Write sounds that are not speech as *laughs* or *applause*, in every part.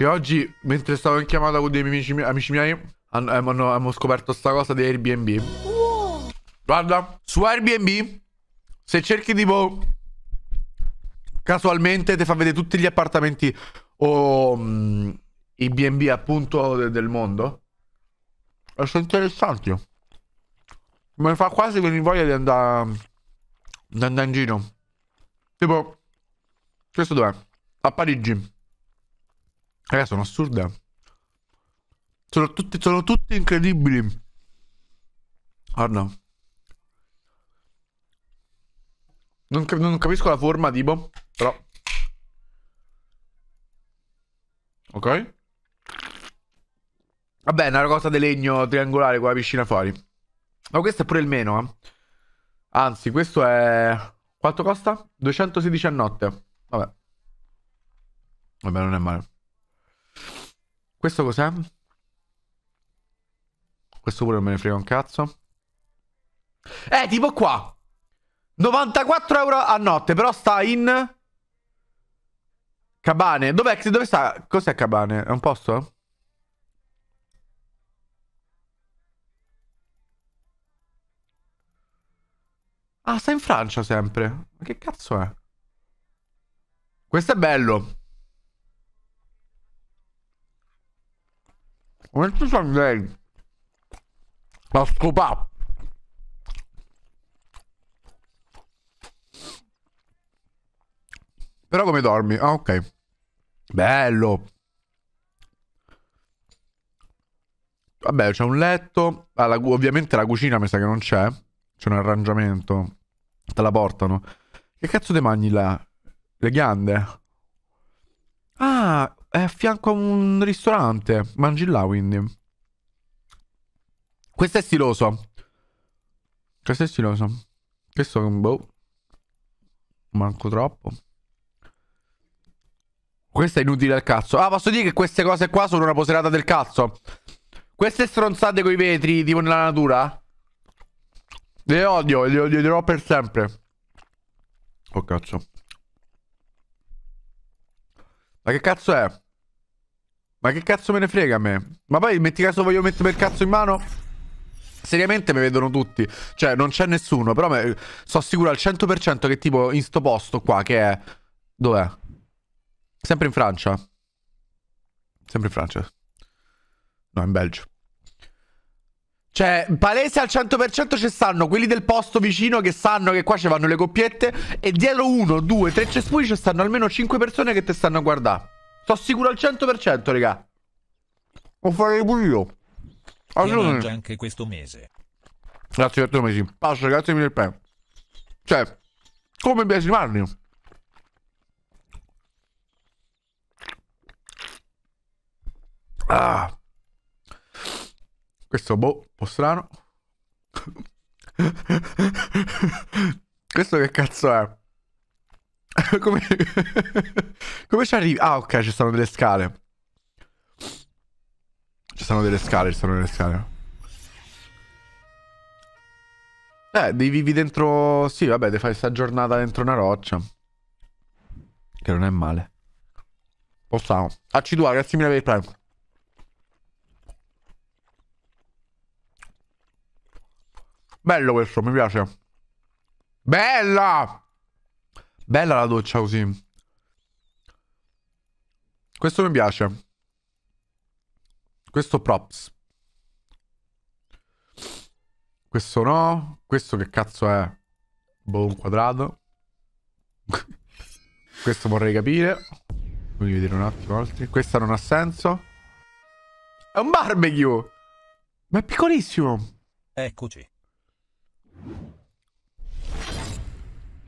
E oggi, mentre stavo in chiamata con dei amici, miei, amici miei hanno, hanno, hanno, scoperto sta cosa di Airbnb. Wow. Guarda, su Airbnb, se cerchi tipo... Casualmente ti fa vedere tutti gli appartamenti o mh, mm, i B&B appunto de del mondo. E sono interessanti. Mi fa quasi venire voglia di andare, di andare in giro. Tipo, questo dov'è? A Parigi. Ragazzi, sono assurde. Sono tutti, sono tutti incredibili. Guarda. Non, non capisco la forma, tipo, però... Ok. Vabbè, è una cosa di legno triangolare con la piscina fuori. Ma questo è pure il meno, eh. Anzi, questo è... Quanto costa? 216 a notte. Vabbè. Vabbè, non è male. Questo cos'è? Questo pure non me ne frega un cazzo. Eh, tipo qua. 94 euro a notte, però sta in... Cabane. Dov'è? Dove sta? Cos'è Cabane? È un posto? Ah, sta in Francia sempre. Ma che cazzo è? Questo è bello. Onde tu andei? A scopa Però come dormi? Ah, ok. Bello. Vabbè, c'è un letto. Ah, la, ovviamente la cucina mi sa che non c'è. C'è un arrangiamento. Te la portano. Che cazzo te mangi là? Le ghiande? Ah, è a fianco a un ristorante. Mangi là, quindi. Questo è stiloso. Questo è stiloso. Questo è un boh. Manco troppo. Questo è inutile al cazzo. Ah, posso dire che queste cose qua sono una poserata del cazzo. Queste stronzate con i vetri, tipo nella natura. Le odio, le odierò per sempre. Oh cazzo. Ma che cazzo è? Ma che cazzo me ne frega a me? Ma poi metti caso voglio mettermi il cazzo in mano? Seriamente mi vedono tutti. Cioè, non c'è nessuno. Però me... sono sicuro al 100% che tipo in sto posto qua, che è... Dov'è? Sempre in Francia. Sempre in Francia. No, in Belgio. Cioè, palese al 100% ci stanno quelli del posto vicino che sanno che qua ci vanno le coppiette e dietro uno, due, tre cespugli ci stanno almeno 5 persone che ti stanno a guardare. Sto sicuro al 100%, raga. Lo farei pure io. Allora, ah, anche questo mese. Grazie per 8 mesi. Passo, grazie mille per. Cioè, come biasimarmi? Ah. Questo boh, un po' strano. Questo che cazzo è? *laughs* Come... Come ci arrivi? Ah, ok, ci sono delle scale. Ci sono delle scale, ci sono delle scale. Eh, devi vivi dentro... Sì, vabbè, devi fare sta giornata dentro una roccia. Che non è male. Possiamo. AC2, grazie mille per il prime. Bello questo, mi piace. Bella! Bella la doccia così. Questo mi piace. Questo props. Questo no. Questo che cazzo è? Boh, un quadrato. *laughs* Questo vorrei capire. Voglio vedere un attimo altri. Questa non ha senso. È un barbecue! Ma è piccolissimo! Eccoci.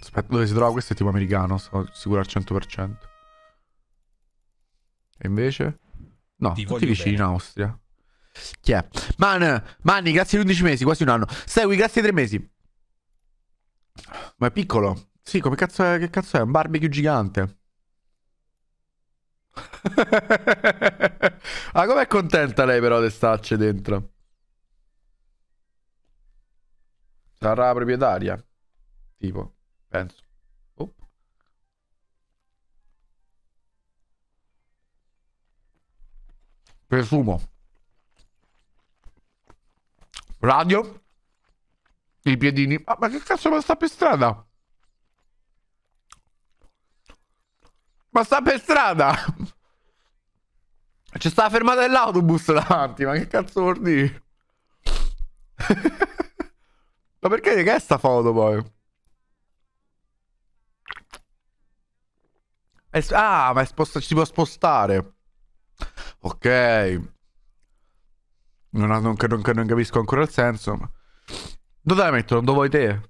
Aspetta, dove si trova? Questo è tipo americano, sono sicuro al 100%. E invece? No, ti tutti vicini bene. in Austria. Chi è? Man, Manni, grazie agli 11 mesi, quasi un anno. Segui, grazie ai 3 mesi. Ma è piccolo? Sì, come cazzo è? Che cazzo è? Un barbecue gigante. ah, *laughs* com'è contenta lei però di starci dentro? Sarà la proprietaria, tipo, penso. Oh. Presumo. Radio. I piedini. Ah, ma che cazzo ma sta per strada? Ma sta per strada! C'è sta la fermata dell'autobus davanti, ma che cazzo vuol dire? *laughs* Ma perché che è sta foto poi? È, ah, ma è sposta, si può spostare. Ok. Non, non, non, non, capisco ancora il senso. Ma... Dove la metto? Dove vuoi te?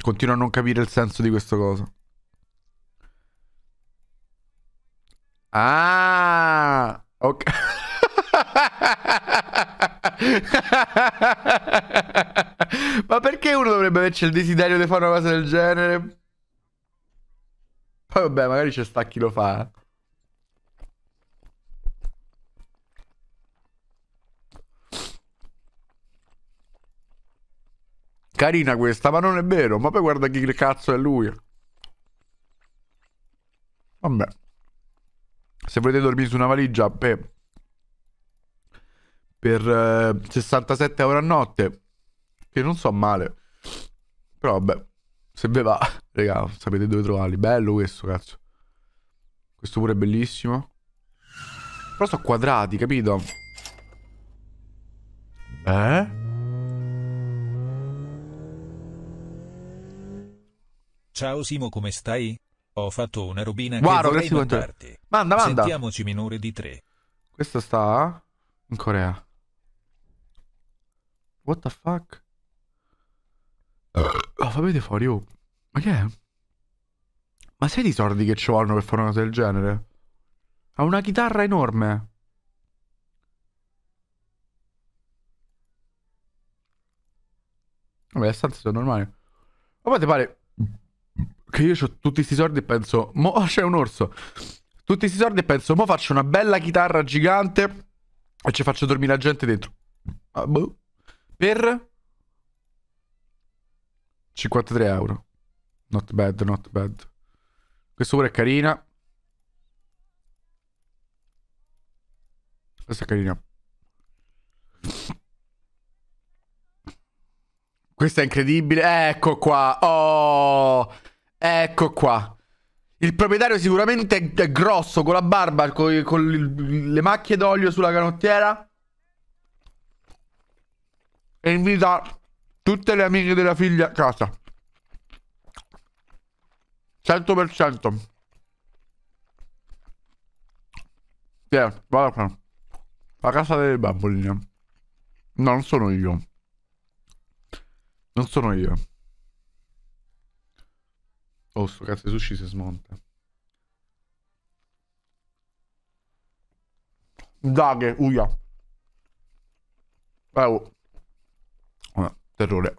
Continuo a non capire il senso di questa cosa. Ah, ok. *laughs* *laughs* Ma perché uno dovrebbe averci il desiderio di fare una cosa del genere? Poi vabbè, magari c'è sta chi lo fa. Carina questa, ma non è vero. Ma poi guarda chi cazzo è lui. Vabbè. Se volete dormire su una valigia, beh per 67 eh, euro a notte, che non so male. Però vabbè, se ve va, *laughs* regà, sapete dove trovarli. Bello questo, cazzo. Questo pure è bellissimo. Però sono quadrati, capito? Eh? Ciao Simo, come stai? Ho fatto una robina Guarda, che vorrei mandarti. Manda, manda. Sentiamoci minore di tre. Questa sta in Corea. What the fuck? Oh, fammi fuori, oh. Ma che è? Ma sai i sordi che ci vanno per fare una cosa del genere? Ha una chitarra enorme. Vabbè, le stanze sono normali. Ma poi ti pare che io ho tutti questi sordi e penso, mo oh, *laughs* c'è un orso. Tutti questi sordi e penso, mo faccio una bella chitarra gigante e ci faccio dormire la gente dentro. Ah, boh. Per 53 euro. Not bad, not bad. Questo pure è carina. Questa è carina. Questa è incredibile. Ecco qua. Oh, ecco qua. Il proprietario sicuramente è grosso, con la barba, con, con le macchie d'olio sulla canottiera invita tutte le amiche della figlia a casa. 100%. Yeah, guarda qua. La casa delle bamboline. No, non sono io. Non sono io. Oh, sto cazzo di sushi si smonta. Daghe, uia. Eh, oh terrore.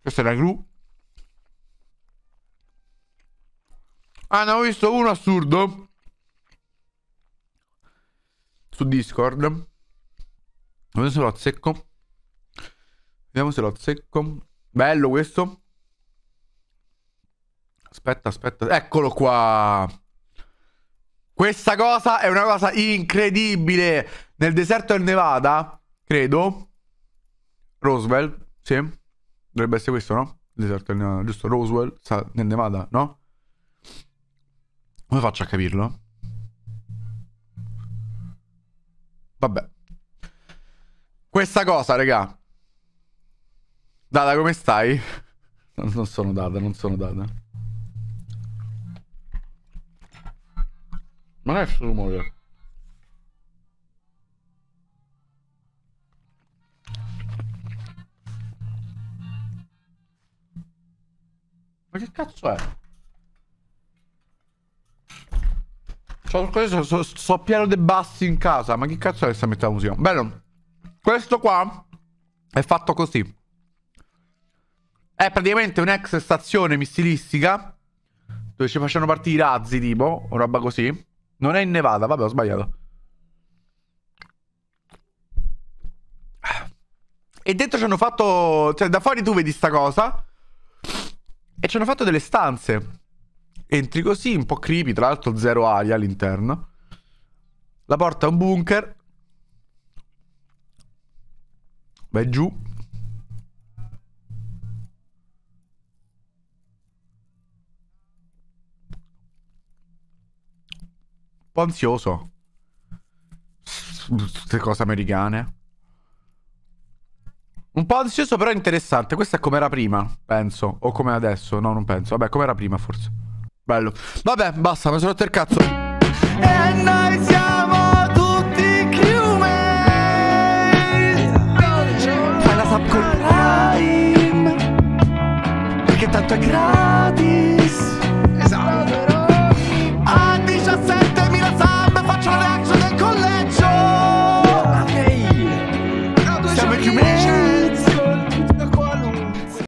Questa è la gru. Ah, ne ho visto uno assurdo. Su Discord. Vediamo se lo azzecco. Vediamo se lo azzecco. Bello questo. Aspetta, aspetta. Eccolo qua. Questa cosa è una cosa incredibile. Nel deserto del Nevada, credo. Roswell, sì. Dovrebbe essere questo, no? deserto del giusto? Roswell, sta nel Nevada, no? Come faccio a capirlo? Vabbè. Questa cosa, raga. Dada, come stai? *laughs* Non sono Dada, non sono Dada. Ma non è il rumore? Ma che cazzo è? So, so, so pieno dei bassi in casa. Ma che cazzo è questa metà musica? Bello. Questo qua è fatto così. È praticamente un'ex stazione missilistica dove ci facciano partire i razzi, tipo, o roba così. Non è in Nevada, vabbè, ho sbagliato. E dentro ci hanno fatto... Cioè, da fuori tu vedi sta cosa. E ci hanno fatto delle stanze. Entri così, un po' creepy, tra l'altro zero aria all'interno. La porta è un bunker. Vai giù. Un po' ansioso. Queste cose americane. Un po' ansioso, però interessante. Questo è come era prima, penso. O come adesso. No, non penso. Vabbè, come era prima, forse. Bello. Vabbè, basta, mi sono rotto il cazzo. E noi siamo tutti crewmate. Fai la sub con Prime. Perché tanto è gratis.